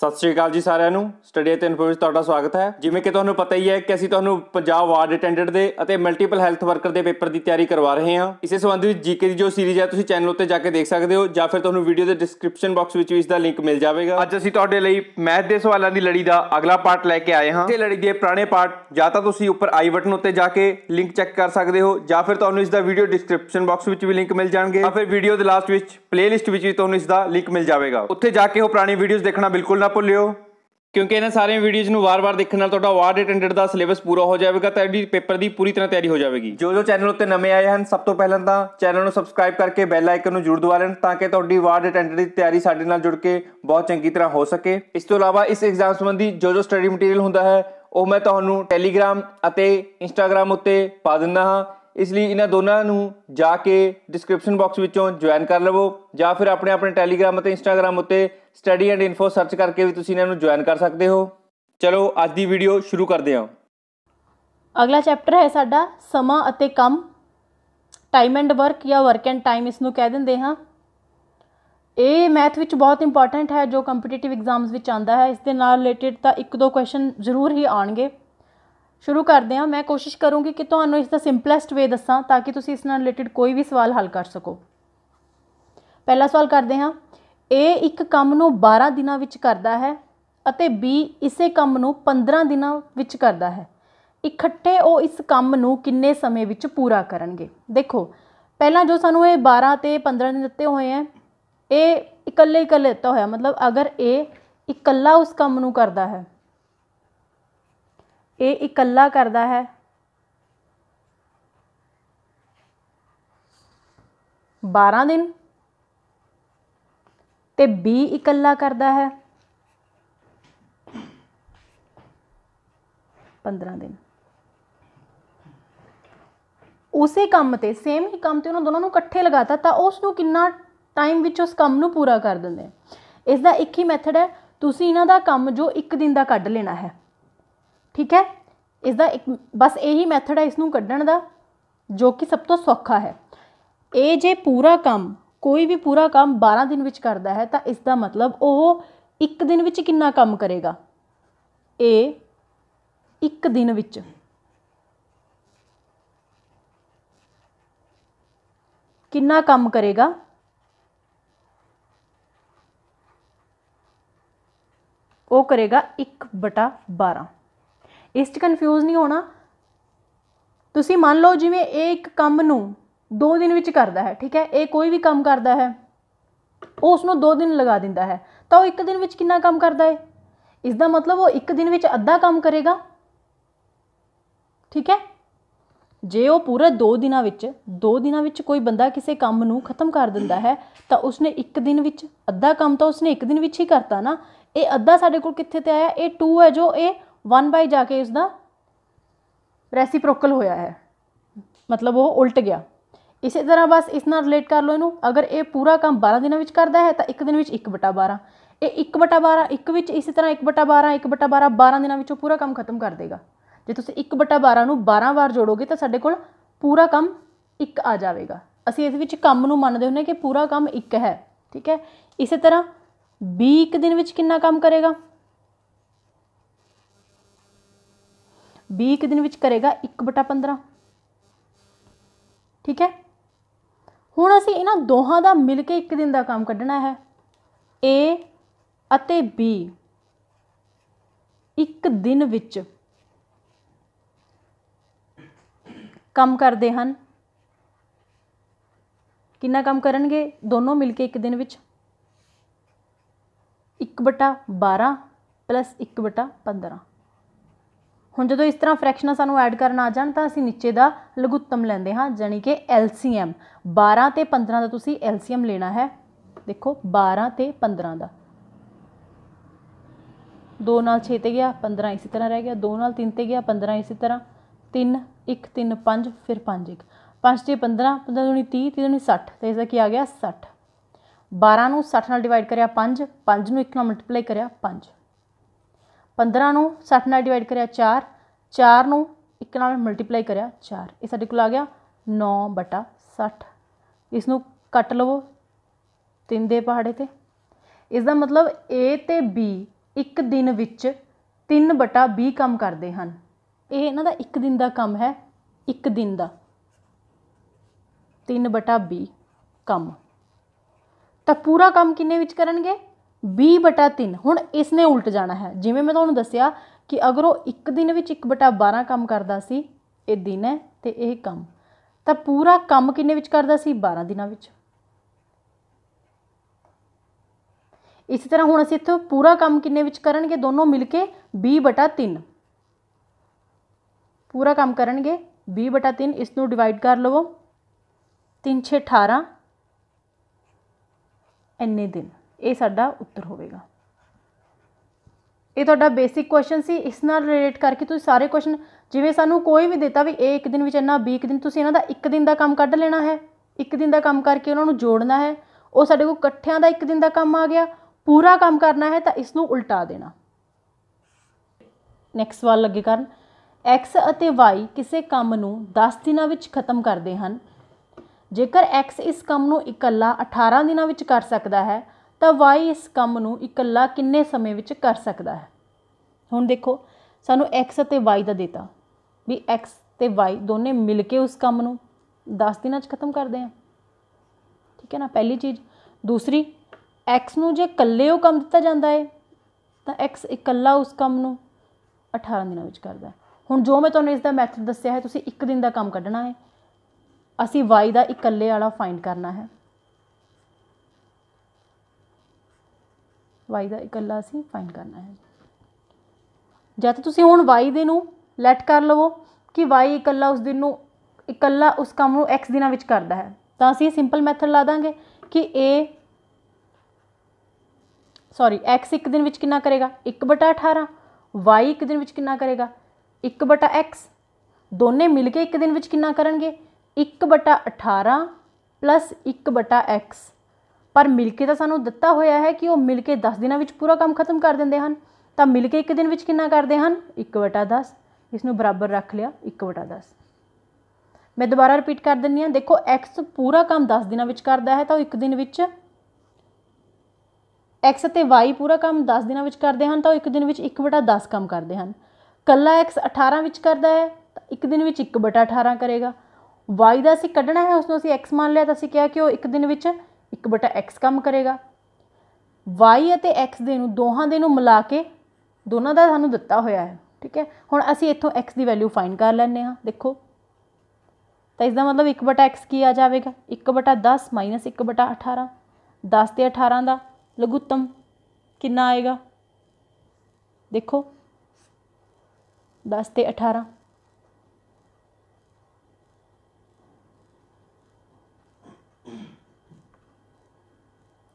ਸਤਿ ਸ਼੍ਰੀ ਅਕਾਲ ਜੀ ਸਾਰਿਆਂ ਨੂੰ ਸਟੱਡੀ ਤੇ ਇਨਫੋ ਵਿੱਚ ਤੁਹਾਡਾ ਸਵਾਗਤ ਹੈ ਜਿਵੇਂ ਕਿ ਤੁਹਾਨੂੰ ਪਤਾ ਹੀ ਹੈ ਕਿ ਅਸੀਂ ਤੁਹਾਨੂੰ ਪੰਜਾਬ ਵਾਰਡ ਅਟੈਂਡੈਂਟ ਦੇ ਅਤੇ ਮਲਟੀਪਲ ਹੈਲਥ ਵਰਕਰ ਦੇ ਪੇਪਰ ਦੀ ਤਿਆਰੀ ਕਰਵਾ ਰਹੇ ਹਾਂ ਇਸੇ ਸੰਬੰਧ ਵਿੱਚ ਜੀਕੇ ਦੀ ਜੋ ਸੀਰੀਜ਼ ਹੈ ਤੁਸੀਂ ਚੈਨਲ ਉੱਤੇ ਜਾ ਕੇ ਦੇਖ ਸਕਦੇ ਹੋ ਜਾਂ ਫਿਰ ਤੁਹਾਨੂੰ ਵੀਡੀਓ ਦੇ ਡਿਸਕ੍ਰਿਪਸ਼ਨ ਬਾਕਸ ਵਿੱਚ ਵੀ ਇਸ ਦਾ ਲਿੰਕ ਮਿਲ ਜਾਵੇਗਾ ਅੱਜ ਅਸੀਂ ਤੁਹਾਡੇ ਲਈ ਮੈਥ ਦੇ ਸਵਾਲਾਂ ਦੀ ਲੜੀ ਦਾ ਅਗਲਾ ਪਾਰਟ ਲੈ ਕੇ ਆਏ ਹਾਂ ਤੇ ਲੜੀ ਦੇ ਪੁਰਾਣੇ ਪਾਰਟ ਜਾਂ ਤਾਂ ਤੁਸੀਂ ਉੱਪਰ ਆਈ ਬਟਨ ਉੱਤੇ ਜਾ ਕੇ ਲਿੰਕ ਚੈੱਕ ਕਰ ਸਕਦੇ ਹੋ ਜਾਂ ਫਿਰ ਤੁਹਾਨੂੰ ਇਸ ਦਾ ਵੀਡੀਓ ਡਿਸਕ੍ਰਿਪਸ਼ਨ ਬਾਕਸ ਵਿੱਚ ਵੀ ਲਿੰਕ ਮਿਲ ਜਾਣਗੇ ਜਾਂ ਫਿਰ ਵੀਡੀਓ ਦੇ ਲਾਸਟ ਵਿੱਚ ਪਲੇਲਿਸਟ ਵਿੱਚ ਵੀ ਤੁਹਾਨੂੰ ਇਸ ਦਾ ਲਿੰਕ ਮਿਲ ਜਾਵੇਗਾ ਉੱਥੇ ਜਾ ਕੇ ਉਹ ਪੁਰਾਣੀ ਵੀਡੀਓਜ਼ ਦੇਖਣਾ ਬਿਲਕੁਲ ਨਾ ਭੁੱਲਿਓ ਕਿਉਂਕਿ ਇਹਨਾਂ ਸਾਰੇ ਵੀਡੀਓਜ਼ ਨੂੰ ਵਾਰ-ਵਾਰ ਦੇਖਣ ਨਾਲ ਤੁਹਾਡਾ ਵਾਰਡ ਅਟੈਂਡੈਂਟ ਦਾ ਸਿਲੇਬਸ ਪੂਰਾ ਹੋ ਜਾਵੇਗਾ ਤਾਂ ਐਡੀ ਪੇਪਰ ਦੀ ਪੂਰੀ ਤਰ੍ਹਾਂ ਤਿਆਰੀ ਹੋ ਜਾਵੇਗੀ ਜੋ ਜੋ ਚੈਨਲ ਉੱਤੇ ਨਵੇਂ ਆਏ ਹਨ ਸਭ ਤੋਂ ਪਹਿਲਾਂ ਤਾਂ ਚੈਨਲ ਨੂੰ ਸਬਸਕ੍ਰਾਈਬ ਕਰਕੇ ਬੈਲ ਆਈਕਨ ਨੂੰ ਜੁੜ ਦਵਾ ਲੈਣ ਤਾਂ ਕਿ ਤੁਹਾਡੀ ਵਾਰਡ ਅਟੈਂਡੈਂਟ ਦੀ ਤਿਆਰੀ ਸਾਡੇ ਨਾਲ ਜੁੜ ਕੇ ਬਹੁਤ ਚੰਗੀ ਤਰ੍ਹਾਂ ਹੋ ਸਕੇ ਇਸ ਤੋਂ ਇਲਾਵਾ ਇਸ ਐਗਜ਼ਾਮ ਸੰਬੰਧੀ ਜੋ ਜੋ ਸਟੱਡੀ ਮਟੀਰੀਅਲ ਹੁੰਦਾ ਹੈ ਉਹ ਮੈਂ ਤੁਹਾਨੂੰ ਟੈਲੀਗ੍ਰਾਮ ਅਤੇ ਇੰਸਟਾਗ੍ਰam ਉੱਤੇ ਪਾ ਦਿੰਦਾ ਹਾਂ ਇਸ ਲਈ ਇਹਨਾਂ ਦੋਨਾਂ ਨੂੰ ਜਾ ਕੇ ਡਿਸਕ੍ਰਿਪਸ਼ਨ ਬਾਕਸ ਵਿੱਚੋਂ ਜੁਆਇਨ ਕਰ ਲਵੋ ਜਾਂ ਫਿਰ ਆਪਣੇ ਆਪਣੇ ਟੈਲੀਗ੍ਰਾਮ ਅਤੇ ਇੰਸਟਾਗ੍ਰam ਉੱਤੇ ਸਟੱਡੀ ਐਂਡ ਇਨਫੋ ਸਰਚ ਕਰਕੇ ਵੀ ਤੁਸੀਂ ਇਹਨਾਂ ਨੂੰ ਜੁਆਇਨ ਕਰ ਸਕਦੇ ਹੋ ਚਲੋ ਅੱਜ ਦੀ ਵੀਡੀਓ ਸ਼ੁਰੂ ਕਰਦੇ ਹਾਂ ਅਗਲਾ ਚੈਪਟਰ ਹੈ ਸਾਡਾ ਸਮਾਂ ਅਤੇ ਕੰਮ ਟਾਈਮ ਐਂਡ ਵਰਕ ਜਾਂ ਵਰਕ ਐਂਡ ਟਾਈਮ ਇਸ ਨੂੰ ਕਹਿ ਦਿੰਦੇ ਹਾਂ ਇਹ ਮੈਥ ਵਿੱਚ ਬਹੁਤ ਇੰਪੋਰਟੈਂਟ ਹੈ ਜੋ ਕੰਪੀਟੀਟਿਵ ਐਗਜ਼ਾਮਸ ਵਿੱਚ ਆਉਂਦਾ ਹੈ ਇਸ ਦੇ ਨਾਲ ਰਿਲੇਟਡ ਤਾਂ ਇੱਕ ਦੋ ਕੁਐਸਚਨ ਜ਼ਰੂਰ ਹੀ ਆਣਗੇ ਸ਼ੁਰੂ ਕਰਦੇ ਹਾਂ ਮੈਂ ਕੋਸ਼ਿਸ਼ ਕਰੂੰਗੀ ਕਿ ਤੁਹਾਨੂੰ ਇਸ ਦਾ ਸਿੰਪਲੈਸਟ ਵੇ ਦੱਸਾਂ ਤਾਂ ਕਿ ਤੁਸੀਂ ਇਸ ਨਾਲ ਰਿਲੇਟਡ ਕੋਈ ਵੀ ਸਵਾਲ ਹੱਲ ਕਰ ਸਕੋ ਪਹਿਲਾ ਸਵਾਲ ਕਰਦੇ ਹਾਂ ਏ ਇੱਕ ਕੰਮ ਨੂੰ 12 ਦਿਨਾਂ ਵਿੱਚ ਕਰਦਾ ਹੈ ਅਤੇ ਬੀ ਇਸੇ ਕੰਮ ਨੂੰ 15 ਦਿਨਾਂ ਵਿੱਚ ਕਰਦਾ ਹੈ ਇਕੱਠੇ ਉਹ ਇਸ ਕੰਮ ਨੂੰ ਕਿੰਨੇ ਸਮੇਂ ਵਿੱਚ ਪੂਰਾ ਕਰਨਗੇ ਦੇਖੋ ਪਹਿਲਾਂ ਜੋ ਸਾਨੂੰ ਇਹ 12 ਤੇ 15 ਦਿਨ ਦਿੱਤੇ ਹੋਏ ਆ ਇਹ ਇਕੱਲੇ ਇਕੱਲੇ ਦਿੱਤਾ ਹੋਇਆ ਮਤਲਬ ਅਗਰ A ਇਕੱਲਾ ਉਸ ਕੰਮ ਨੂੰ ਕਰਦਾ ਹੈ ਇਹ ਇਕੱਲਾ ਕਰਦਾ ਹੈ ਬਾਰਾਂ ਦਿਨ ਤੇ b ਇਕੱਲਾ ਕਰਦਾ ਹੈ 15 ਦਿਨ ਉਸੇ ਕੰਮ ਤੇ ਸੇਮ ਹੀ ਕੰਮ ਤੇ ਉਹਨਾਂ ਦੋਨਾਂ ਨੂੰ ਇਕੱਠੇ ਲਗਾਤਾ ਤਾਂ ਉਸ ਨੂੰ ਕਿੰਨਾ ਟਾਈਮ ਵਿੱਚ ਉਸ ਕੰਮ ਨੂੰ ਪੂਰਾ ਕਰ ਦਿੰਦੇ ਇਸ ਦਾ ਇੱਕ ਹੀ ਮੈਥਡ ਹੈ ਤੁਸੀਂ ਇਹਨਾਂ ਦਾ ਕੰਮ ਜੋ ਇੱਕ ਦਿਨ ਦਾ ਕੱਢ ਲੈਣਾ ਹੈ ਠੀਕ ਹੈ ਇਸ ਦਾ ਇੱਕ ਬਸ ਇਹੀ ਮੈਥਡ ਹੈ ਇਸ ਨੂੰ ਕੱਢਣ ਦਾ ਜੋ ਕਿ ਸਭ ਤੋਂ ਸੌਖਾ ਹੈ ਇਹ ਜੇ ਪੂਰਾ ਕੰਮ ਕੋਈ ਵੀ ਪੂਰਾ ਕੰਮ 12 ਦਿਨ ਵਿੱਚ ਕਰਦਾ ਹੈ ਤਾਂ ਇਸ ਦਾ ਮਤਲਬ ਉਹ ਇੱਕ ਦਿਨ ਵਿੱਚ ਕਿੰਨਾ ਕੰਮ ਕਰੇਗਾ ਇਹ ਇੱਕ ਦਿਨ ਵਿੱਚ ਕਿੰਨਾ ਕੰਮ ਕਰੇਗਾ ਉਹ ਕਰੇਗਾ 1/12 ਇਸ 'ਚ ਕਨਫਿਊਜ਼ ਨਹੀਂ ਹੋਣਾ ਤੁਸੀਂ ਮੰਨ ਲਓ ਜਿਵੇਂ ਇਹ ਇੱਕ ਕੰਮ ਨੂੰ 2 ਦਿਨ ਵਿੱਚ ਕਰਦਾ ਹੈ ਠੀਕ ਹੈ ਇਹ ਕੋਈ ਵੀ ਕੰਮ ਕਰਦਾ ਹੈ ਉਹ ਉਸ ਨੂੰ 2 ਦਿਨ ਲਗਾ ਦਿੰਦਾ ਹੈ ਤਾਂ ਉਹ ਇੱਕ ਦਿਨ ਵਿੱਚ ਕਿੰਨਾ ਕੰਮ ਕਰਦਾ ਹੈ ਇਸ ਦਾ ਮਤਲਬ ਉਹ ਇੱਕ ਦਿਨ ਵਿੱਚ ਅੱਧਾ ਕੰਮ ਕਰੇਗਾ ਠੀਕ ਹੈ ਜੇ ਉਹ ਪੂਰੇ 2 ਦਿਨਾਂ ਵਿੱਚ 2 ਦਿਨਾਂ ਵਿੱਚ ਕੋਈ ਬੰਦਾ ਕਿਸੇ ਕੰਮ ਨੂੰ ਖਤਮ ਕਰ ਦਿੰਦਾ ਹੈ ਤਾਂ ਉਸਨੇ ਇੱਕ ਦਿਨ ਵਿੱਚ ਅੱਧਾ ਕੰਮ ਤਾਂ ਉਸਨੇ ਇੱਕ ਦਿਨ ਵਿੱਚ ਹੀ ਕਰਤਾ ਨਾ ਇਹ ਅੱਧਾ ਸਾਡੇ ਕੋਲ ਕਿੱਥੇ ਤੇ ਆਇਆ ਇਹ 2 ਹੈ ਜੋ ਇਹ 1 ਬਾਈ ਜਾ ਕੇ ਇਸ ਦਾ ਰੈਸੀਪ੍ਰੋਕਲ ਹੋਇਆ ਹੈ ਮਤਲਬ ਉਹ ਉਲਟ ਗਿਆ ਇਸੇ ਤਰ੍ਹਾਂ ਬਸ ਇਸ ਨਾਲ ਰਿਲੇਟ ਕਰ ਲਓ ਇਹਨੂੰ ਅਗਰ ਇਹ ਪੂਰਾ ਕੰਮ 12 ਦਿਨਾਂ ਵਿੱਚ ਕਰਦਾ ਹੈ ਤਾਂ ਇੱਕ ਦਿਨ ਵਿੱਚ 1/12 ਇਹ 1/12 ਇੱਕ ਵਿੱਚ ਇਸੇ ਤਰ੍ਹਾਂ 1/12 1/12 12 ਦਿਨਾਂ ਵਿੱਚ ਉਹ ਪੂਰਾ ਕੰਮ ਖਤਮ ਕਰ ਦੇਗਾ ਜੇ ਤੁਸੀਂ 1/12 ਨੂੰ 12 ਵਾਰ ਜੋੜੋਗੇ ਤਾਂ ਸਾਡੇ ਕੋਲ ਪੂਰਾ ਕੰਮ 1 ਆ ਜਾਵੇਗਾ ਅਸੀਂ ਇਸ ਵਿੱਚ ਕੰਮ ਨੂੰ ਮੰਨਦੇ ਹੁੰਨੇ ਕਿ ਪੂਰਾ ਕੰਮ 1 ਹੈ ਠੀਕ ਹੈ ਇਸੇ ਤਰ੍ਹਾਂ 20 ਦਿਨ ਵਿੱਚ ਕਿੰਨਾ ਕੰਮ ਕਰੇਗਾ b ਕਿ ਦਿਨ ਵਿੱਚ ਕਰੇਗਾ 1/15 ਠੀਕ ਹੈ ਹੁਣ ਅਸੀਂ ਇਹਨਾਂ ਦੋਹਾਂ ਦਾ ਮਿਲ ਕੇ ਇੱਕ ਦਿਨ ਦਾ ਕੰਮ ਕੱਢਣਾ ਹੈ a ਅਤੇ b ਇੱਕ ਦਿਨ ਵਿੱਚ ਕੰਮ ਕਰਦੇ ਹਨ ਕਿੰਨਾ ਕੰਮ ਕਰਨਗੇ ਦੋਨੋਂ ਮਿਲ ਕੇ ਇੱਕ ਦਿਨ ਵਿੱਚ 1/12 1/15 ਹੁਣ ਜਦੋਂ ਇਸ ਤਰ੍ਹਾਂ ਫ੍ਰੈਕਸ਼ਨਾਂ ਸਾਨੂੰ ਐਡ ਕਰਨ ਆ ਜਾਣ ਤਾਂ ਅਸੀਂ ਨੀਚੇ ਦਾ ਲਘੁੱਤਮ ਲੈਂਦੇ ਹਾਂ ਜਾਨੀ ਕਿ ਐਲਸੀਐਮ 12 ਤੇ 15 ਦਾ ਤੁਸੀਂ ਐਲਸੀਐਮ ਲੈਣਾ ਹੈ ਦੇਖੋ 12 ਤੇ 15 ਦਾ 2 ਨਾਲ 6 ਤੇ ਗਿਆ 15 ਇਸੇ ਤਰ੍ਹਾਂ ਰਹਿ ਗਿਆ 2 ਨਾਲ 3 ਤੇ ਗਿਆ 15 ਇਸੇ ਤਰ੍ਹਾਂ 3 1 3 5 ਫਿਰ 5 1 5 ਤੇ 15 15 ਦੁਨੀ 30 30 ਦੁਨੀ 60 ਤੇ ਇਸ ਕੀ ਆ ਗਿਆ 60 12 ਨੂੰ 60 ਨਾਲ ਡਿਵਾਈਡ ਕਰਿਆ 5 5 ਨੂੰ 1 ਨਾਲ ਮਲਟੀਪਲਾਈ ਕਰਿਆ 5 15 ਨੂੰ 60 ਨਾਲ ਡਿਵਾਈਡ ਕਰਿਆ 4 4 ਨੂੰ 1 ਨਾਲ ਮਲਟੀਪਲਾਈ ਕਰਿਆ 4 ਇਹ ਸਾਡੇ ਕੋਲ ਆ ਗਿਆ 9 ਬਟਾ 60 ਇਸ ਨੂੰ ਕੱਟ ਲਵੋ 3 ਦੇ ਪਹਾੜੇ ਤੇ ਇਸ ਦਾ ਮਤਲਬ A ਤੇ B ਇੱਕ ਦਿਨ ਵਿੱਚ 3 ਬਟਾ 20 ਕੰਮ ਕਰਦੇ ਹਨ ਇਹ ਇਹਨਾਂ ਦਾ ਇੱਕ ਦਿਨ ਦਾ ਕੰਮ ਹੈ ਇੱਕ ਦਿਨ ਦਾ 3 ਬਟਾ 20 ਕੰਮ ਤਾਂ ਪੂਰਾ ਕੰਮ ਕਿੰਨੇ ਵਿੱਚ ਕਰਨਗੇ 20 ਬਟਾ 3 ਹੁਣ ਇਸ ਨੇ ਉਲਟ ਜਾਣਾ ਹੈ ਜਿਵੇਂ ਮੈਂ ਤੁਹਾਨੂੰ ਦੱਸਿਆ ਕਿ ਅਗਰ ਉਹ ਇੱਕ ਦਿਨ ਵਿੱਚ 1 ਬਟਾ 12 ਕੰਮ ਕਰਦਾ ਸੀ ਇਹ ਦਿਨ ਹੈ ਤੇ ਇਹ ਕੰਮ ਤਾਂ ਪੂਰਾ ਕੰਮ ਕਿੰਨੇ ਵਿੱਚ ਕਰਦਾ ਸੀ 12 ਦਿਨਾਂ ਵਿੱਚ ਇਸੇ ਤਰ੍ਹਾਂ ਹੁਣ ਅਸੀਂ ਇੱਥੇ ਪੂਰਾ ਕੰਮ ਕਿੰਨੇ ਵਿੱਚ ਕਰਨਗੇ ਦੋਨੋਂ ਮਿਲ ਕੇ 20 ਬਟਾ 3 ਪੂਰਾ ਕੰਮ ਕਰਨਗੇ 20 ਬਟਾ 3 ਇਸ ਨੂੰ ਡਿਵਾਈਡ ਕਰ ਲਵੋ 3 6 18 ਇੰਨੇ ਦਿਨ ਇਹ ਸਾਡਾ ਉੱਤਰ ਹੋਵੇਗਾ ਇਹ ਤੁਹਾਡਾ ਬੇਸਿਕ ਕੁਐਸਚਨ ਸੀ ਇਸ ਨਾਲ ਰਿਲੇਟ ਕਰਕੇ ਤੁਸੀਂ ਸਾਰੇ ਕੁਐਸਚਨ ਜਿਵੇਂ ਸਾਨੂੰ ਕੋਈ ਵੀ ਦਿੱਤਾ ਵੀ ਇਹ ਇੱਕ ਦਿਨ ਵਿੱਚ ਇੰਨਾ ਵੀ ਇੱਕ ਦਿਨ ਤੁਸੀਂ ਇਹਨਾਂ ਦਾ ਇੱਕ ਦਿਨ ਦਾ ਕੰਮ ਕੱਢ ਲੈਣਾ ਹੈ ਇੱਕ ਦਿਨ ਦਾ ਕੰਮ ਕਰਕੇ ਉਹਨਾਂ ਨੂੰ ਜੋੜਨਾ ਹੈ ਉਹ ਸਾਡੇ ਕੋਲ ਇਕੱਠਿਆਂ ਦਾ ਇੱਕ ਦਿਨ ਦਾ ਕੰਮ ਆ ਗਿਆ ਪੂਰਾ ਕੰਮ ਕਰਨਾ ਹੈ ਤਾਂ ਇਸ ਨੂੰ ਉਲਟਾ ਦੇਣਾ ਨੈਕਸਟ ਵਾਲ ਲੱਗੇ ਕਰਨ x ਅਤੇ y ਕਿਸੇ ਕੰਮ ਨੂੰ 10 ਦਿਨਾਂ ਵਿੱਚ ਖਤਮ ਕਰਦੇ ਹਨ ਜੇਕਰ x ਇਸ ਕੰਮ ਨੂੰ ਇਕੱਲਾ 18 ਦਿਨਾਂ ਵਿੱਚ ਕਰ ਸਕਦਾ ਹੈ ਤਾਂ y ਇਸ ਕੰਮ ਨੂੰ ਇਕੱਲਾ ਕਿੰਨੇ ਸਮੇਂ ਵਿੱਚ ਕਰ ਸਕਦਾ ਹੈ ਹੁਣ ਦੇਖੋ ਸਾਨੂੰ x ਅਤੇ y ਦਾ ਦਿੱਤਾ ਵੀ x ਤੇ y ਦੋਨੇ ਮਿਲ ਕੇ ਉਸ ਕੰਮ ਨੂੰ 10 ਦਿਨਾਂ 'ਚ ਖਤਮ ਕਰਦੇ ਆ ਠੀਕ ਹੈ ਨਾ ਪਹਿਲੀ ਚੀਜ਼ ਦੂਸਰੀ x ਨੂੰ ਜੇ ਇਕੱਲੇ ਉਹ ਕੰਮ ਦਿੱਤਾ ਜਾਂਦਾ ਹੈ ਤਾਂ x ਇਕੱਲਾ ਉਸ ਕੰਮ ਨੂੰ 18 ਦਿਨਾਂ ਵਿੱਚ ਕਰਦਾ ਹੈ ਹੁਣ ਜੋ ਮੈਂ ਤੁਹਾਨੂੰ ਇਸ ਦਾ ਮੈਥਡ ਦੱਸਿਆ ਹੈ ਤੁਸੀਂ ਇੱਕ ਦਿਨ ਦਾ ਕੰਮ ਕੱਢਣਾ ਹੈ ਅਸੀਂ y ਦਾ ਇਕੱਲੇ ਵਾਲਾ ਫਾਈਂਡ ਕਰਨਾ ਹੈ y ਦਾ ਇਕੱਲਾ ਅਸੀਂ ਫਾਈਂਡ ਕਰਨਾ ਹੈ ਜਦ ਤੁਸੀਂ ਹੁਣ y ਦੇ ਨੂੰ ਲੈਟ ਕਰ ਲਵੋ ਕਿ y ਇਕੱਲਾ ਉਸ ਦਿਨ ਨੂੰ ਇਕੱਲਾ ਉਸ ਕੰਮ ਨੂੰ x ਦਿਨਾਂ ਵਿੱਚ ਕਰਦਾ ਹੈ ਤਾਂ ਅਸੀਂ ਸਿੰਪਲ ਮੈਥਡ ਲਾ ਦਾਂਗੇ ਕਿ a ਸੌਰੀ x ਇੱਕ ਦਿਨ ਵਿੱਚ ਕਿੰਨਾ ਕਰੇਗਾ 1/18 y ਇੱਕ ਦਿਨ ਵਿੱਚ ਕਿੰਨਾ ਕਰੇਗਾ 1/x ਦੋਨੇ ਮਿਲ ਕੇ ਇੱਕ ਦਿਨ ਵਿੱਚ ਕਿੰਨਾ ਕਰਨਗੇ 1/18 1/x ਪਰ ਮਿਲ ਕੇ ਤਾਂ ਸਾਨੂੰ ਦਿੱਤਾ ਹੋਇਆ ਹੈ ਕਿ ਉਹ ਮਿਲ ਕੇ 10 ਦਿਨਾਂ ਵਿੱਚ ਪੂਰਾ ਕੰਮ ਖਤਮ ਕਰ ਦਿੰਦੇ ਹਨ ਤਾਂ ਮਿਲ ਕੇ ਇੱਕ ਦਿਨ ਵਿੱਚ ਕਿੰਨਾ ਕਰਦੇ ਹਨ 1/10 ਇਸ ਨੂੰ ਬਰਾਬਰ ਰੱਖ ਲਿਆ 1/10 ਮੈਂ ਦੁਬਾਰਾ ਰਿਪੀਟ ਕਰ ਦਿੰਨੀ ਆ ਦੇਖੋ x ਪੂਰਾ ਕੰਮ 10 ਦਿਨਾਂ ਵਿੱਚ ਕਰਦਾ ਹੈ ਤਾਂ ਉਹ ਇੱਕ ਦਿਨ ਵਿੱਚ x ਅਤੇ y ਪੂਰਾ ਕੰਮ 10 ਦਿਨਾਂ ਵਿੱਚ ਕਰਦੇ ਹਨ ਤਾਂ ਉਹ ਇੱਕ ਦਿਨ ਵਿੱਚ 1/10 ਕੰਮ ਕਰਦੇ ਹਨ ਕੱਲਾ x 18 ਵਿੱਚ ਕਰਦਾ ਹੈ ਤਾਂ ਇੱਕ ਦਿਨ ਵਿੱਚ 1/18 ਕਰੇਗਾ y ਦਾ ਅਸੀਂ ਕੱਢਣਾ ਹੈ ਉਸ ਨੂੰ ਅਸੀਂ x ਮੰਨ ਲਿਆ ਤਾਂ ਅਸੀਂ ਕਿਹਾ ਕਿ ਉਹ ਇੱਕ ਦਿਨ ਵਿੱਚ 1 ਬਟਾ x ਕੰਮ ਕਰੇਗਾ y ਅਤੇ x ਦੇ ਨੂੰ ਦੋਹਾਂ ਦੇ ਨੂੰ ਮਿਲਾ ਕੇ ਦੋਨਾਂ ਦਾ ਸਾਨੂੰ ਦਿੱਤਾ ਹੋਇਆ ਹੈ ਠੀਕ ਹੈ ਹੁਣ ਅਸੀਂ ਇੱਥੋਂ x ਦੀ ਵੈਲਿਊ ਫਾਈਂਡ ਕਰ ਲੈਣੇ ਆ ਦੇਖੋ ਤਾਂ ਇਸ ਦਾ ਮਤਲਬ 1 ਬਟਾ x ਕੀ ਆ ਜਾਵੇਗਾ 1 ਬਟਾ 10 1 ਬਟਾ 18 10 ਤੇ 18 ਦਾ ਲਘੂਤਮ ਕਿੰਨਾ ਆਏਗਾ ਦੇਖੋ 10 ਤੇ 18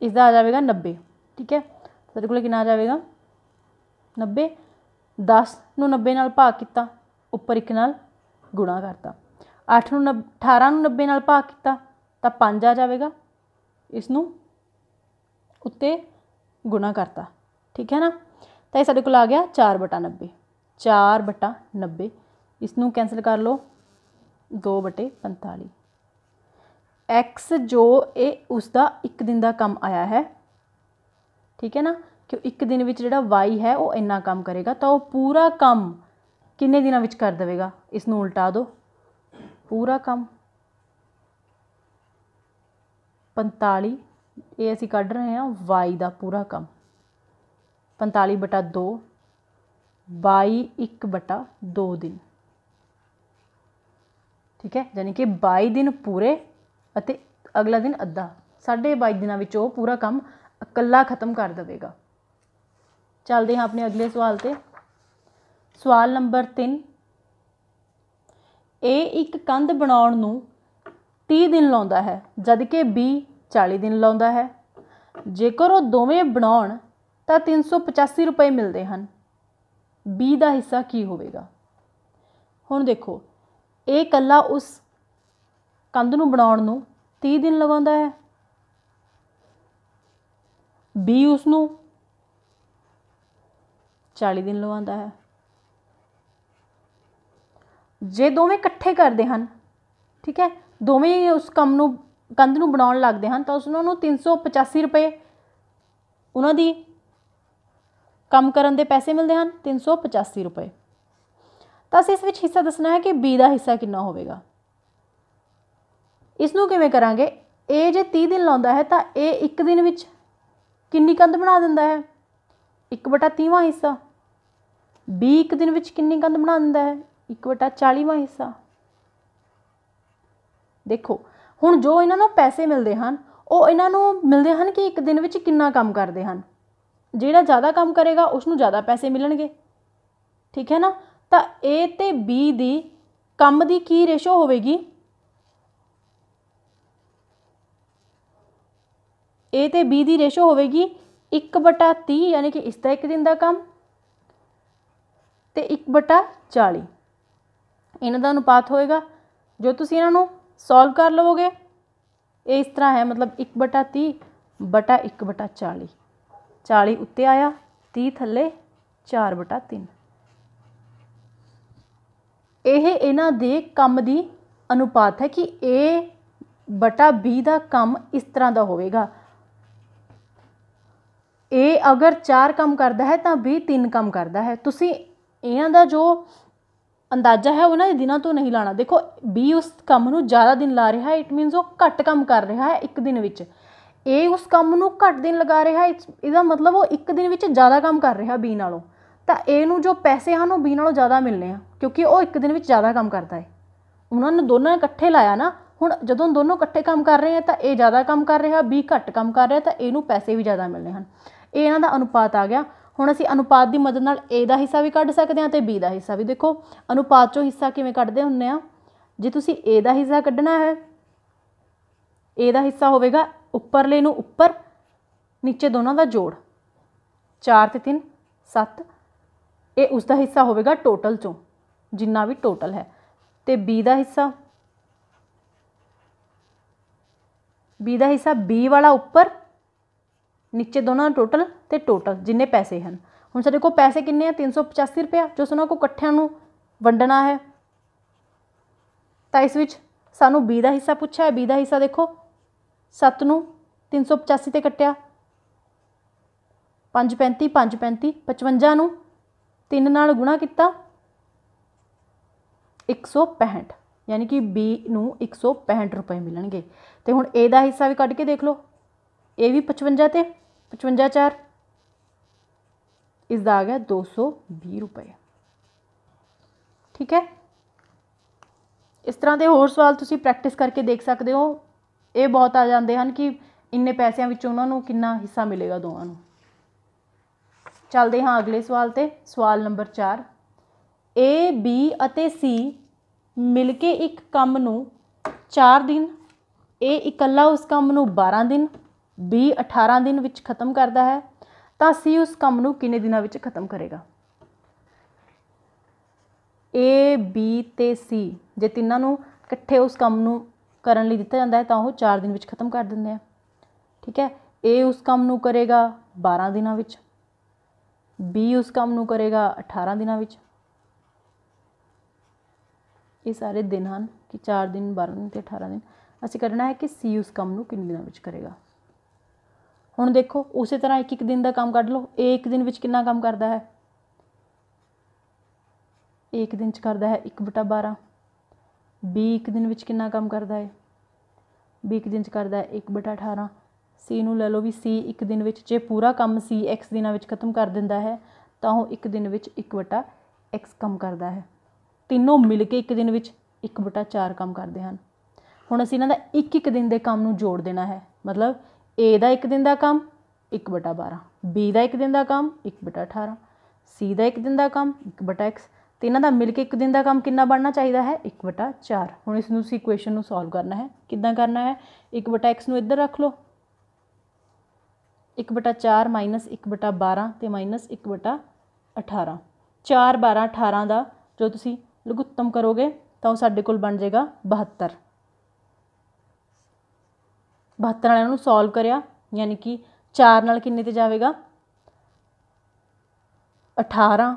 ਇਸ ਦਾ ਆ ਜਾਵੇਗਾ 90 ਠੀਕ ਹੈ ਸਾਡੇ ਕੋਲ ਕਿੰਨਾ ਆ ਜਾਵੇਗਾ 90 10 ਨੂੰ 90 ਨਾਲ ਭਾਗ ਕੀਤਾ ਉੱਪਰ 1 ਨਾਲ ਗੁਣਾ ਕਰਤਾ 8 ਨੂੰ 18 ਨੂੰ 90 ਨਾਲ ਭਾਗ ਕੀਤਾ ਤਾਂ 5 ਆ ਜਾਵੇਗਾ ਇਸ ਨੂੰ ਉੱਤੇ ਗੁਣਾ ਕਰਤਾ ਠੀਕ ਹੈ ਨਾ ਤਾਂ ਇਹ ਸਾਡੇ ਕੋਲ ਆ ਗਿਆ 4/90 4/90 ਇਸ ਨੂੰ ਕੈਨਸਲ ਕਰ ਲਓ 2/45 ਐਕਸ ਜੋ ਇਹ ਉਸ ਦਾ ਇੱਕ ਦਿਨ ਦਾ ਕੰਮ ਆਇਆ ਹੈ ਠੀਕ ਹੈ ਨਾ ਕਿ ਇੱਕ ਦਿਨ ਵਿੱਚ ਜਿਹੜਾ ਵਾਈ ਹੈ ਉਹ ਇੰਨਾ ਕੰਮ ਕਰੇਗਾ ਤਾਂ ਉਹ ਪੂਰਾ ਕੰਮ ਕਿੰਨੇ ਦਿਨਾਂ ਵਿੱਚ ਕਰ ਦੇਵੇਗਾ ਇਸ ਨੂੰ ਉਲਟਾ ਦਿਓ ਪੂਰਾ ਕੰਮ 45 ਇਹ ਅਸੀਂ ਕੱਢ ਰਹੇ ਹਾਂ y ਦਾ ਪੂਰਾ ਕੰਮ 45 ਬਟਾ 2 22 1 ਬਟਾ 2 ਦਿਨ ਠੀਕ ਹੈ ਯਾਨੀ ਕਿ 22 ਦਿਨ ਪੂਰੇ ਅਤੇ ਅਗਲਾ ਦਿਨ ਅੱਧਾ ਸਾਢੇ 22 ਦਿਨਾਂ ਵਿੱਚ ਉਹ ਪੂਰਾ ਕੰਮ ਇਕੱਲਾ ਖਤਮ ਕਰ ਦੇਵੇਗਾ ਚੱਲਦੇ ਹਾਂ ਆਪਣੇ ਅਗਲੇ ਸਵਾਲ ਤੇ ਸਵਾਲ ਨੰਬਰ 3 ਏ ਇੱਕ ਕੰਧ ਬਣਾਉਣ ਨੂੰ 30 ਦਿਨ ਲਾਉਂਦਾ ਹੈ ਜਦਕਿ ਬੀ 40 ਦਿਨ ਲਾਉਂਦਾ ਹੈ ਜੇਕਰ ਉਹ ਦੋਵੇਂ ਬਣਾਉਣ ਤਾਂ 385 ਰੁਪਏ ਮਿਲਦੇ ਹਨ ਬੀ ਦਾ ਹਿੱਸਾ ਕੀ ਹੋਵੇਗਾ ਹੁਣ ਦੇਖੋ ਇਹ ਕੱਲਾ ਉਸ ਕੰਧ ਨੂੰ ਬਣਾਉਣ ਨੂੰ 30 ਦਿਨ ਲਗਾਉਂਦਾ ਹੈ B ਉਸ ਨੂੰ 40 ਦਿਨ ਲਗਾਉਂਦਾ ਹੈ ਜੇ ਦੋਵੇਂ ਇਕੱਠੇ ਕਰਦੇ ਹਨ ਠੀਕ ਹੈ ਦੋਵੇਂ ਉਸ ਕੰਮ ਨੂੰ ਕੰਧ ਨੂੰ ਬਣਾਉਣ ਲੱਗਦੇ ਹਨ ਤਾਂ ਉਸ ਨੂੰ 385 ਰੁਪਏ ਉਹਨਾਂ ਦੀ ਕੰਮ ਕਰਨ ਦੇ ਪੈਸੇ ਮਿਲਦੇ ਹਨ 385 ਰੁਪਏ ਤਾਂ ਅਸੀਂ ਇਸ ਵਿੱਚ ਹਿੱਸਾ ਦੱਸਣਾ ਹੈ ਕਿ B ਦਾ ਹਿੱਸਾ ਕਿੰਨਾ ਹੋਵੇਗਾ ਇਸ ਨੂੰ ਕਿਵੇਂ ਕਰਾਂਗੇ ਇਹ ਜੇ 30 ਦਿਨ ਲਾਉਂਦਾ ਹੈ ਤਾਂ ਇਹ ਇੱਕ ਦਿਨ ਵਿੱਚ ਕਿੰਨੀ ਕੰਧ ਬਣਾ ਦਿੰਦਾ ਹੈ 1/30ਵਾਂ ਹਿੱਸਾ b ਇੱਕ ਦਿਨ ਵਿੱਚ ਕਿੰਨੀ ਕੰਧ ਬਣਾ ਦਿੰਦਾ ਹੈ 1/40ਵਾਂ ਹਿੱਸਾ ਦੇਖੋ ਹੁਣ ਜੋ ਇਹਨਾਂ ਨੂੰ ਪੈਸੇ ਮਿਲਦੇ ਹਨ ਉਹ ਇਹਨਾਂ ਨੂੰ ਮਿਲਦੇ ਹਨ ਕਿ ਇੱਕ ਦਿਨ ਵਿੱਚ ਕਿੰਨਾ ਕੰਮ ਕਰਦੇ ਹਨ ਜਿਹੜਾ ਜ਼ਿਆਦਾ ਕੰਮ ਕਰੇਗਾ ਉਸ ਨੂੰ ਜ਼ਿਆਦਾ ਪੈਸੇ ਮਿਲਣਗੇ ਠੀਕ ਹੈ ਨਾ ਤਾਂ a ਤੇ b ਦੀ ਕੰਮ ਦੀ ਕੀ ਰੇਸ਼ੋ ਹੋਵੇਗੀ ਏ ਤੇ b ਦੀ ਰੇਸ਼ੋ ਹੋਵੇਗੀ 1/30 ਯਾਨੀ ਕਿ ਇਸ ਦਾ ਇੱਕ ਦਿਨ ਦਾ ਕੰਮ ਤੇ 1/40 ਇਹਨਾਂ ਦਾ ਅਨੁਪਾਤ ਹੋਏਗਾ ਜੋ ਤੁਸੀਂ ਇਹਨਾਂ ਨੂੰ ਸੋਲਵ ਕਰ ਲਵੋਗੇ ਇਹ ਇਸ ਤਰ੍ਹਾਂ ਹੈ ਮਤਲਬ 1/30 ਬਟਾ 1/40 40 ਉੱਤੇ ਆਇਆ 30 ਥੱਲੇ 4/3 ਇਹ ਇਹਨਾਂ ਦੇ ਕੰਮ ਦੀ ਅਨੁਪਾਤ ਹੈ ਕਿ A ਬਟਾ B ਦਾ ਕੰਮ ਇਸ ਤਰ੍ਹਾਂ ਦਾ ਹੋਵੇਗਾ ਏ ਅਗਰ 4 ਕੰਮ ਕਰਦਾ ਹੈ ਤਾਂ B 3 ਕੰਮ ਕਰਦਾ ਹੈ ਤੁਸੀਂ ਇਹਨਾਂ ਦਾ ਜੋ ਅੰਦਾਜ਼ਾ ਹੈ ਉਹਨਾਂ ਦੇ ਦਿਨਾਂ ਤੋਂ ਨਹੀਂ ਲਾਣਾ ਦੇਖੋ B ਉਸ ਕੰਮ ਨੂੰ ਜ਼ਿਆਦਾ ਦਿਨ ਲਾ ਰਿਹਾ ਹੈ ਇਟ ਮੀਨਸ ਉਹ ਘੱਟ ਕੰਮ ਕਰ ਰਿਹਾ ਹੈ ਇੱਕ ਦਿਨ ਵਿੱਚ A ਉਸ ਕੰਮ ਨੂੰ ਘੱਟ ਦਿਨ ਲਗਾ ਰਿਹਾ ਹੈ ਇਹਦਾ ਮਤਲਬ ਉਹ ਇੱਕ ਦਿਨ ਵਿੱਚ ਜ਼ਿਆਦਾ ਕੰਮ ਕਰ ਰਿਹਾ B ਨਾਲੋਂ ਤਾਂ A ਨੂੰ ਜੋ ਪੈਸੇ ਹਨ ਉਹ B ਨਾਲੋਂ ਜ਼ਿਆਦਾ ਮਿਲਨੇ ਆ ਕਿਉਂਕਿ ਉਹ ਇੱਕ ਦਿਨ ਵਿੱਚ ਜ਼ਿਆਦਾ ਕੰਮ ਕਰਦਾ ਹੈ ਉਹਨਾਂ ਨੇ ਦੋਨਾਂ ਇਕੱਠੇ ਲਾਇਆ ਨਾ ਹੁਣ ਜਦੋਂ ਦੋਨੋਂ ਇਕੱਠੇ ਕੰਮ ਕਰ ਰਹੇ ਆ ਤਾਂ A ਜ਼ਿਆਦਾ ਕੰਮ ਕਰ ਰਿਹਾ B ਘੱਟ ਕੰਮ ਕਰ ਰਿਹਾ ਤਾਂ ਇਹਨੂੰ ਪੈਸੇ ਵੀ ਜ਼ਿਆਦਾ ਮਿਲਨੇ ਹਨ ਇਹ ਇਹਨਾਂ ਦਾ ਅਨੁਪਾਤ ਆ ਗਿਆ ਹੁਣ ਅਸੀਂ ਅਨੁਪਾਤ ਦੀ ਮਦਦ ਨਾਲ ਏ ਦਾ ਹਿੱਸਾ ਵੀ ਕੱਢ ਸਕਦੇ ਹਾਂ ਤੇ ਬੀ ਦਾ ਹਿੱਸਾ ਵੀ ਦੇਖੋ ਅਨੁਪਾਤ ਚੋਂ ਹਿੱਸਾ ਕਿਵੇਂ ਕੱਢਦੇ ਹੁੰਨੇ ਆ ਜੇ ਤੁਸੀਂ ਏ ਦਾ ਹਿੱਸਾ ਕੱਢਣਾ ਹੈ ਏ ਦਾ ਹਿੱਸਾ ਹੋਵੇਗਾ ਉੱਪਰਲੇ ਨੂੰ ਉੱਪਰ ਨੀਚੇ ਦੋਨਾਂ ਦਾ ਜੋੜ 4 ਤੇ 3 7 ਇਹ ਉਸ ਦਾ ਹਿੱਸਾ ਹੋਵੇਗਾ ਟੋਟਲ ਚੋਂ ਜਿੰਨਾ ਵੀ ਟੋਟਲ ਹੈ ਤੇ b ਦਾ ਹਿੱਸਾ b ਦਾ ਹਿੱਸਾ b ਵਾਲਾ ਉੱਪਰ ਨੀਚੇ ਦੋਨਾਂ ਦਾ ਟੋਟਲ ਤੇ ਟੋਟਲ ਜਿੰਨੇ ਪੈਸੇ ਹਨ ਹੁਣ ਸਾਡੇ ਕੋਲ ਪੈਸੇ ਕਿੰਨੇ ਆ 385 ਰੁਪਏ ਜੋ ਸਾਨੂੰ ਕੋ ਇਕੱਠਿਆਂ ਨੂੰ ਵੰਡਣਾ ਹੈ ਤਾਂ ਇਸ ਵਿੱਚ ਸਾਨੂੰ b ਦਾ ਹਿੱਸਾ ਪੁੱਛਿਆ ਹੈ b ਦਾ ਹਿੱਸਾ ਦੇਖੋ 7 ਨੂੰ 385 ਤੇ ਕੱਟਿਆ 535 535 55 ਨੂੰ 3 ਨਾਲ ਗੁਣਾ ਕੀਤਾ 165 ਯਾਨੀ ਕਿ b ਨੂੰ 165 ਰੁਪਏ ਮਿਲਣਗੇ ਤੇ ਹੁਣ a ਦਾ ਹਿੱਸਾ ਵੀ ਕੱਢ ਕੇ ਦੇਖ ਲਓ ਇਹ ਵੀ 55 ਤੇ 55 4 ਇਸ ਦਾ ਆ ਗਿਆ 220 ਰੁਪਏ ਠੀਕ ਹੈ ਇਸ ਤਰ੍ਹਾਂ ਦੇ ਹੋਰ ਸਵਾਲ ਤੁਸੀਂ ਪ੍ਰੈਕਟਿਸ ਕਰਕੇ ਦੇਖ ਸਕਦੇ ਹੋ ਇਹ ਬਹੁਤ ਆ ਜਾਂਦੇ ਹਨ ਕਿ ਇੰਨੇ ਪੈਸਿਆਂ ਵਿੱਚ ਉਹਨਾਂ ਨੂੰ ਕਿੰਨਾ ਹਿੱਸਾ ਮਿਲੇਗਾ ਦੋਵਾਂ ਨੂੰ ਚੱਲਦੇ ਹਾਂ ਅਗਲੇ ਸਵਾਲ ਤੇ ਸਵਾਲ ਨੰਬਰ 4 A B ਅਤੇ C ਮਿਲ ਕੇ ਇੱਕ ਕੰਮ ਨੂੰ 4 ਦਿਨ A ਇਕੱਲਾ ਉਸ ਕੰਮ ਨੂੰ 12 ਦਿਨ B 18 ਦਿਨ ਵਿੱਚ ਖਤਮ ਕਰਦਾ ਹੈ ਤਾਂ C ਉਸ ਕੰਮ ਨੂੰ ਕਿੰਨੇ ਦਿਨਾਂ ਵਿੱਚ ਖਤਮ ਕਰੇਗਾ A B ਤੇ C ਜੇ ਤਿੰਨਾਂ ਨੂੰ ਇਕੱਠੇ ਉਸ ਕੰਮ ਨੂੰ ਕਰਨ ਲਈ ਦਿੱਤਾ ਜਾਂਦਾ ਹੈ ਤਾਂ ਉਹ 4 ਦਿਨ ਵਿੱਚ ਖਤਮ ਕਰ ਦਿੰਦੇ ਆ ਠੀਕ ਹੈ A ਉਸ ਕੰਮ ਨੂੰ ਕਰੇਗਾ 12 ਦਿਨਾਂ ਵਿੱਚ B ਉਸ ਕੰਮ ਨੂੰ ਕਰੇਗਾ 18 ਦਿਨਾਂ ਵਿੱਚ ਇਹ ਸਾਰੇ ਦਿਨ ਹਨ ਕਿ 4 ਦਿਨ 12 ਦਿਨ ਤੇ 18 ਦਿਨ ਅਸੀਂ ਕਰਨਾ ਹੈ ਕਿ C ਉਸ ਕੰਮ ਨੂੰ ਕਿੰਨੇ ਦਿਨਾਂ ਵਿੱਚ ਕਰੇਗਾ ਹੁਣ ਦੇਖੋ ਉਸੇ ਤਰ੍ਹਾਂ ਇੱਕ ਇੱਕ ਦਿਨ ਦਾ ਕੰਮ ਕੱਢ ਲਓ ਇਹ ਇੱਕ ਦਿਨ ਵਿੱਚ ਕਿੰਨਾ ਕੰਮ ਕਰਦਾ ਹੈ ਇਹ ਇੱਕ ਦਿਨ ਚ ਕਰਦਾ ਹੈ 1/12 ਬੀ ਇੱਕ ਦਿਨ ਵਿੱਚ ਕਿੰਨਾ ਕੰਮ ਕਰਦਾ ਹੈ ਬੀ ਇੱਕ ਦਿਨ ਚ ਕਰਦਾ ਹੈ 1/18 ਸੀ ਨੂੰ ਲੈ ਲਓ ਵੀ ਸੀ ਇੱਕ ਦਿਨ ਵਿੱਚ ਜੇ ਪੂਰਾ ਕੰਮ ਸੀ ਐਕਸ ਦਿਨਾਂ ਵਿੱਚ ਖਤਮ ਕਰ ਦਿੰਦਾ ਹੈ ਤਾਂ ਉਹ ਇੱਕ ਦਿਨ ਵਿੱਚ 1/x ਕੰਮ ਕਰਦਾ ਹੈ ਤਿੰਨੋਂ ਮਿਲ ਕੇ ਇੱਕ ਦਿਨ ਵਿੱਚ 1/4 ਕੰਮ ਕਰਦੇ ਹਨ ਹੁਣ ਅਸੀਂ ਇਹਨਾਂ ਦਾ ਇੱਕ ਇੱਕ ਦਿਨ ਦੇ ਕੰਮ ਨੂੰ ਜੋੜ ਦੇਣਾ ਹੈ ਮਤਲਬ ਏ ਦਾ ਇੱਕ ਦਿਨ ਦਾ ਕੰਮ 1/12 ਬੀ ਦਾ ਇੱਕ ਦਿਨ ਦਾ ਕੰਮ 1/18 ਸੀ ਦਾ ਇੱਕ ਦਿਨ ਦਾ ਕੰਮ 1/x ਤੇ ਇਹਨਾਂ ਦਾ ਮਿਲ ਕੇ ਇੱਕ ਦਿਨ ਦਾ ਕੰਮ ਕਿੰਨਾ ਬਣਨਾ ਚਾਹੀਦਾ ਹੈ 1/4 ਹੁਣ ਇਸ ਨੂੰ ਸੀ ਇਕੁਏਸ਼ਨ ਨੂੰ ਸੋਲਵ ਕਰਨਾ ਹੈ ਕਿੱਦਾਂ ਕਰਨਾ ਹੈ 1/x ਨੂੰ ਇੱਧਰ ਰੱਖ ਲਓ 1/4 1/12 ਤੇ -1/18 4 12 18 ਦਾ ਜੋ ਤੁਸੀਂ ਲਘੁੱਤਮ ਕਰੋਗੇ ਤਾਂ ਉਹ ਸਾਡੇ ਕੋਲ ਬਣ ਜਾਏਗਾ 72 72 ਨਾਲ ਇਹਨੂੰ ਸੋਲਵ ਕਰਿਆ ਯਾਨੀ ਕਿ 4 ਨਾਲ ਕਿੰਨੇ ਤੇ ਜਾਵੇਗਾ 18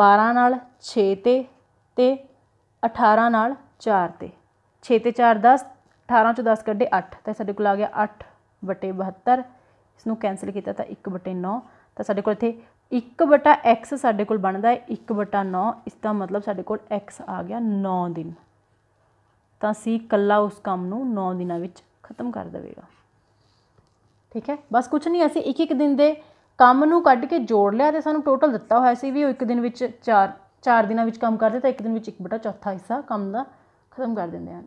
12 ਨਾਲ 6 ਤੇ ਤੇ 18 ਨਾਲ 4 ਤੇ 6 ਤੇ 4 10 18 ਚੋਂ 10 ਕੱਢੇ 8 ਤਾਂ ਸਾਡੇ ਕੋਲ ਆ ਗਿਆ 8 ਬਟੇ 72 ਇਸ ਨੂੰ ਕੈਨਸਲ ਕੀਤਾ ਤਾਂ 1 9 ਤਾਂ ਸਾਡੇ ਕੋਲ ਇੱਥੇ 1 ਬਟਾ x ਸਾਡੇ ਕੋਲ ਬਣਦਾ ਹੈ 1 ਬਟਾ 9 ਇਸ ਦਾ ਮਤਲਬ ਸਾਡੇ ਕੋਲ x ਆ ਗਿਆ 9 ਦਿਨ ਤਾਂ ਸੀ ਕੱਲਾ ਉਸ ਕੰਮ ਨੂੰ 9 ਦਿਨਾਂ ਵਿੱਚ ਖਤਮ ਕਰ ਦੇਵੇਗਾ ਠੀਕ ਹੈ ਬਸ ਕੁਝ ਨਹੀਂ ਅਸੀਂ ਇੱਕ ਇੱਕ ਦਿਨ ਦੇ ਕੰਮ ਨੂੰ ਕੱਢ ਕੇ ਜੋੜ ਲਿਆ ਤੇ ਸਾਨੂੰ ਟੋਟਲ ਦਿੱਤਾ ਹੋਇਆ ਸੀ ਵੀ ਉਹ ਇੱਕ ਦਿਨ ਵਿੱਚ ਚਾਰ ਚਾਰ ਦਿਨਾਂ ਵਿੱਚ ਕੰਮ ਕਰਦੇ ਤਾਂ ਇੱਕ ਦਿਨ ਵਿੱਚ 1/4 ਹਿੱਸਾ ਕੰਮ ਦਾ ਖਤਮ ਕਰ ਦਿੰਦੇ ਹਨ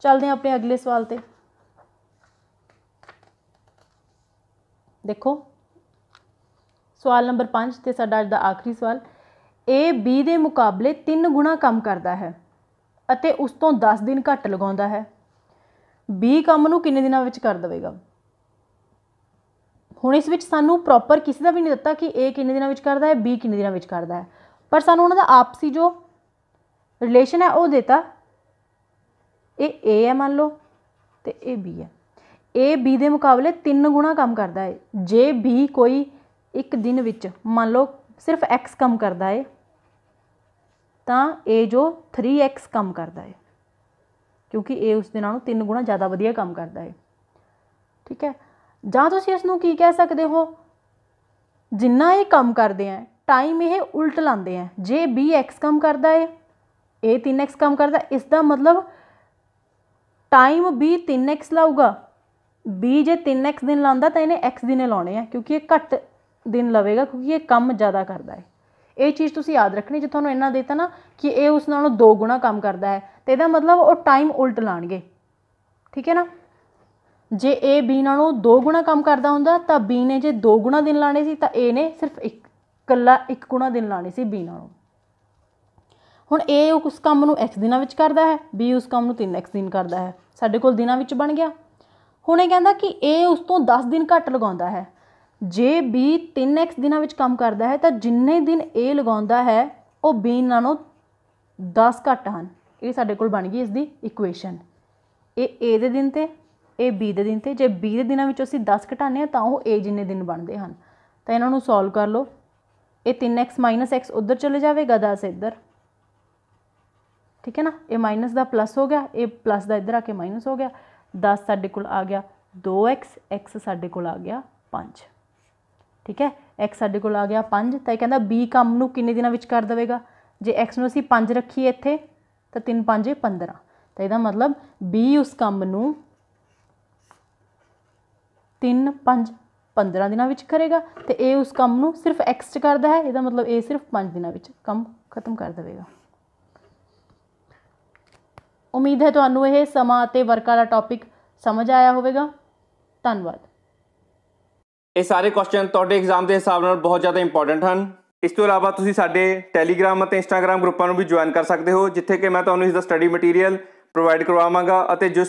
ਚੱਲਦੇ ਹਾਂ ਆਪਣੇ ਅਗਲੇ ਸਵਾਲ ਤੇ ਦੇਖੋ ਸਵਾਲ ਨੰਬਰ 5 ਤੇ ਸਾਡਾ ਅੱਜ ਦਾ ਆਖਰੀ ਸਵਾਲ A B ਦੇ ਮੁਕਾਬਲੇ 3 ਗੁਣਾ ਕੰਮ ਕਰਦਾ ਹੈ ਅਤੇ ਉਸ ਤੋਂ 10 ਦਿਨ ਘੱਟ ਲਗਾਉਂਦਾ ਹੈ ਬੀ ਕੰਮ ਨੂੰ ਕਿੰਨੇ ਦਿਨਾਂ ਵਿੱਚ ਕਰ ਦੇਵੇਗਾ ਹੁਣ ਇਸ ਵਿੱਚ ਸਾਨੂੰ ਪ੍ਰੋਪਰ ਕਿਸੇ ਦਾ ਵੀ ਨਹੀਂ ਦਿੱਤਾ ਕਿ A ਕਿੰਨੇ ਦਿਨਾਂ ਵਿੱਚ ਕਰਦਾ ਹੈ B ਕਿੰਨੇ ਦਿਨਾਂ ਵਿੱਚ ਕਰਦਾ ਹੈ ਪਰ ਸਾਨੂੰ ਉਹਨਾਂ ਦਾ ਆਪਸੀ ਜੋ ਰਿਲੇਸ਼ਨ ਹੈ ਉਹ ਦਿੱਤਾ ਇਹ A ਹੈ ਮੰਨ ਲਓ ਤੇ ਇਹ B ਹੈ A B ਦੇ ਮੁਕਾਬਲੇ 3 ਗੁਣਾ ਕੰਮ ਕਰਦਾ ਹੈ ਜੇ B ਕੋਈ ਇੱਕ ਦਿਨ ਵਿੱਚ ਮੰਨ ਲਓ ਸਿਰਫ x ਕੰਮ ਕਰਦਾ ਹੈ ਤਾਂ A ਜੋ 3x ਕੰਮ ਕਰਦਾ ਹੈ ਕਿਉਂਕਿ ਇਹ ਉਸ ਦੇ ਨਾਲੋਂ ਤਿੰਨ ਗੁਣਾ ਜ਼ਿਆਦਾ ਵਧੀਆ ਕੰਮ ਕਰਦਾ ਹੈ ਠੀਕ ਹੈ ਜਾਂ ਤੁਸੀਂ ਇਸ ਨੂੰ ਕੀ ਕਹਿ ਸਕਦੇ ਹੋ ਜਿੰਨਾ ਇਹ ਕੰਮ ਕਰਦੇ ਆ ਟਾਈਮ ਇਹ ਉਲਟ ਲਾਉਂਦੇ ਆ ਜੇ x ਕੰਮ ਕਰਦਾ ਹੈ ਇਹ 3x ਕੰਮ ਕਰਦਾ ਇਸ ਦਾ ਮਤਲਬ ਟਾਈਮ b 3x ਲਾਊਗਾ b ਜੇ 3x ਦਿਨ ਲਾਉਂਦਾ ਤਾਂ ਇਹਨੇ x ਦਿਨੇ ਲਾਉਣੇ ਆ ਕਿਉਂਕਿ ਇਹ ਘੱਟ ਦਿਨ ਲਵੇਗਾ ਕਿਉਂਕਿ ਇਹ ਕੰਮ ਜ਼ਿਆਦਾ ਕਰਦਾ ਹੈ ਇਹ ਚੀਜ਼ ਤੁਸੀਂ ਯਾਦ ਰੱਖਣੀ ਜੇ ਤੁਹਾਨੂੰ ਇਹਨਾਂ ਦੇਤਾ ਨਾ ਕਿ ਇਹ ਉਸ ਨਾਲੋਂ ਦੋ ਗੁਣਾ ਕੰਮ ਕਰਦਾ ਹੈ ਤੇ ਇਹਦਾ ਮਤਲਬ ਉਹ ਟਾਈਮ ਉਲਟ ਲਾਣਗੇ ਠੀਕ ਹੈ ਨਾ ਜੇ A B ਨਾਲੋਂ ਦੋ ਗੁਣਾ ਕੰਮ ਕਰਦਾ ਹੁੰਦਾ ਤਾਂ B ਨੇ ਜੇ ਦੋ ਗੁਣਾ ਦਿਨ ਲਾਣੇ ਸੀ ਤਾਂ A ਨੇ ਸਿਰਫ ਇੱਕ ਕੱਲਾ ਇੱਕ ਗੁਣਾ ਦਿਨ ਲਾਣੇ ਸੀ B ਨਾਲੋਂ ਹੁਣ A ਉਸ ਕੰਮ ਨੂੰ x ਦਿਨਾਂ ਵਿੱਚ ਕਰਦਾ ਹੈ B ਉਸ ਕੰਮ ਨੂੰ 3x ਦਿਨ ਕਰਦਾ ਹੈ ਸਾਡੇ ਕੋਲ ਦਿਨਾਂ ਵਿੱਚ ਬਣ ਗਿਆ ਹੁਣ ਇਹ ਕਹਿੰਦਾ ਕਿ A ਉਸ ਤੋਂ 10 ਦਿਨ ਘੱਟ ਲਗਾਉਂਦਾ ਹੈ ਜੇ B 3x ਦਿਨਾਂ ਵਿੱਚ ਕੰਮ ਕਰਦਾ ਹੈ ਤਾਂ ਜਿੰਨੇ ਦਿਨ A ਲਗਾਉਂਦਾ ਹੈ ਉਹ B ਨਾਲੋਂ 10 ਘੱਟ ਹਨ ਇਹ ਸਾਡੇ ਕੋਲ ਬਣ ਗਈ ਇਸ ਦੀ ਇਕੁਏਸ਼ਨ ਇਹ A ਦੇ ਦਿਨ ਤੇ ਇਹ B ਦੇ ਦਿਨ ਤੇ ਜੇ B ਦੇ ਦਿਨਾਂ ਵਿੱਚ ਅਸੀਂ 10 ਘਟਾਉਂਦੇ ਹਾਂ ਤਾਂ ਉਹ A ਜਿੰਨੇ ਦਿਨ ਬਣਦੇ ਹਨ ਤਾਂ ਇਹਨਾਂ ਨੂੰ ਸੋਲਵ ਕਰ ਲਓ ਇਹ 3x x ਉਧਰ ਚਲੇ ਜਾਵੇਗਾ 10 ਇੱਧਰ ਠੀਕ ਹੈ ਨਾ ਇਹ ਮਾਈਨਸ ਦਾ ਪਲੱਸ ਹੋ ਗਿਆ ਇਹ ਪਲੱਸ ਦਾ ਇੱਧਰ ਆ ਕੇ ਮਾਈਨਸ ਹੋ ਗਿਆ 10 ਸਾਡੇ ਕੋਲ ਆ ਗਿਆ 2x x ਸਾਡੇ ਕੋਲ ਆ ਗਿਆ 5 ਠੀਕ ਹੈ x ਸਾਡੇ ਕੋਲ ਆ ਗਿਆ 5 ਤਾਂ ਇਹ ਕਹਿੰਦਾ b ਕੰਮ ਨੂੰ ਕਿੰਨੇ ਦਿਨਾਂ ਵਿੱਚ ਕਰ ਦੇਵੇਗਾ ਜੇ x ਨੂੰ ਅਸੀਂ 5 ਰੱਖੀਏ ਇੱਥੇ ਤਾਂ 3 5 15 ਤਾਂ ਇਹਦਾ ਮਤਲਬ b ਉਸ ਕੰਮ ਨੂੰ 3 5 15 ਦਿਨਾਂ ਵਿੱਚ ਕਰੇਗਾ ਤੇ ਇਹ ਉਸ ਕੰਮ ਨੂੰ ਸਿਰਫ x ਚ ਕਰਦਾ ਹੈ ਇਹਦਾ ਮਤਲਬ ਇਹ ਸਿਰਫ 5 ਦਿਨਾਂ ਵਿੱਚ ਕੰਮ ਖਤਮ ਕਰ ਦੇਵੇਗਾ ਉਮੀਦ ਹੈ ਤੁਹਾਨੂੰ ਇਹ ਸਮਾਂ ਅਤੇ ਵਰਕਾ ਦਾ ਟੌਪਿਕ ਸਮਝ ਆਇਆ ਹੋਵੇਗਾ ਧੰਨਵਾਦ ਇਹ ਸਾਰੇ ਕੁਐਸਚਨ ਤੁਹਾਡੇ ਐਗਜ਼ਾਮ ਦੇ ਹਿਸਾਬ ਨਾਲ ਬਹੁਤ ਜ਼ਿਆਦਾ ਇੰਪੋਰਟੈਂਟ ਹਨ ਇਸ ਤੋਂ ਇਲਾਵਾ ਤੁਸੀਂ ਸਾਡੇ ਟੈਲੀਗ੍ਰਾਮ ਅਤੇ ਇੰਸਟਾਗ੍ਰam ਗਰੁੱਪਾਂ ਨੂੰ ਵੀ ਜੁਆਇਨ ਕਰ ਸਕਦੇ ਹੋ ਜਿੱਥੇ ਕਿ ਮੈਂ ਤੁਹਾਨੂੰ ਇਸ ਦਾ ਸਟੱਡੀ ਮਟੀਰੀਅਲ ਪ੍ਰੋਵਾਈਡ ਕਰਵਾਵਾਂਗਾ ਅਤੇ ਜਿਸ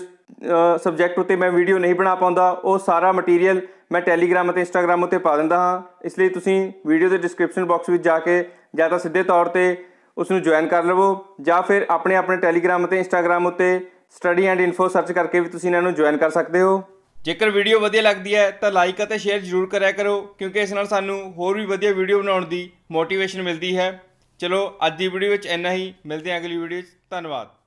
ਸਬਜੈਕਟ ਉਤੇ ਮੈਂ ਵੀਡੀਓ ਨਹੀਂ ਬਣਾ ਪਾਉਂਦਾ ਉਹ ਸਾਰਾ ਮਟੀਰੀਅਲ ਮੈਂ ਟੈਲੀਗ੍ਰਾਮ ਅਤੇ ਇੰਸਟਾਗ੍ਰam ਉਤੇ ਪਾ ਦਿੰਦਾ ਹਾਂ ਇਸ ਲਈ ਤੁਸੀਂ ਵੀਡੀਓ ਦੇ ਡਿਸਕ੍ਰਿਪਸ਼ਨ ਬਾਕਸ ਵਿੱਚ ਜਾ ਕੇ ਜਾਂ ਤਾਂ ਸਿੱਧੇ ਤੌਰ ਤੇ ਉਸ ਨੂੰ ਜੁਆਇਨ ਕਰ ਲਵੋ ਜਾਂ ਫਿਰ ਆਪਣੇ ਆਪਣੇ ਟੈਲੀਗ੍ਰਾਮ ਅਤੇ ਇੰਸਟਾਗ੍ਰam ਉਤੇ ਸਟੱਡੀ ਐਂਡ ਇਨਫੋ ਸਰਚ ਕਰਕੇ ਵੀ ਤੁਸੀਂ ਇਹਨਾਂ ਨੂੰ ਜੁਆਇਨ ਕਰ ਸਕਦੇ ਹੋ ਜੇਕਰ ਵੀਡੀਓ ਵਧੀਆ ਲੱਗਦੀ ਹੈ ਤਾਂ ਲਾਈਕ ਅਤੇ ਸ਼ੇਅਰ ਜ਼ਰੂਰ ਕਰਿਆ ਕਰੋ ਕਿਉਂਕਿ ਇਸ ਨਾਲ ਸਾਨੂੰ ਹੋਰ ਵੀ ਵਧੀਆ ਵੀਡੀਓ ਬਣਾਉਣ ਦੀ ਮੋਟੀਵੇਸ਼ਨ ਮਿਲਦੀ ਹੈ ਚਲੋ ਅੱਜ ਦੀ ਵੀਡੀਓ ਵਿੱਚ ਇੰਨਾ ਹੀ ਮਿਲਦੇ ਹਾਂ ਅਗਲੀ ਵੀਡੀਓ ਵਿੱਚ ਧੰਨਵਾਦ